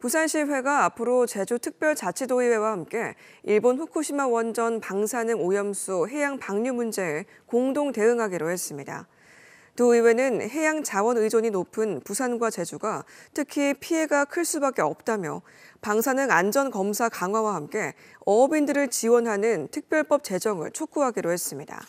부산시의회가 앞으로 제주특별자치도의회와 함께 일본 후쿠시마 원전 방사능 오염수 해양 방류 문제에 공동 대응하기로 했습니다. 두 의회는 해양 자원 의존이 높은 부산과 제주가 특히 피해가 클 수밖에 없다며 방사능 안전 검사 강화와 함께 어업인들을 지원하는 특별법 제정을 촉구하기로 했습니다.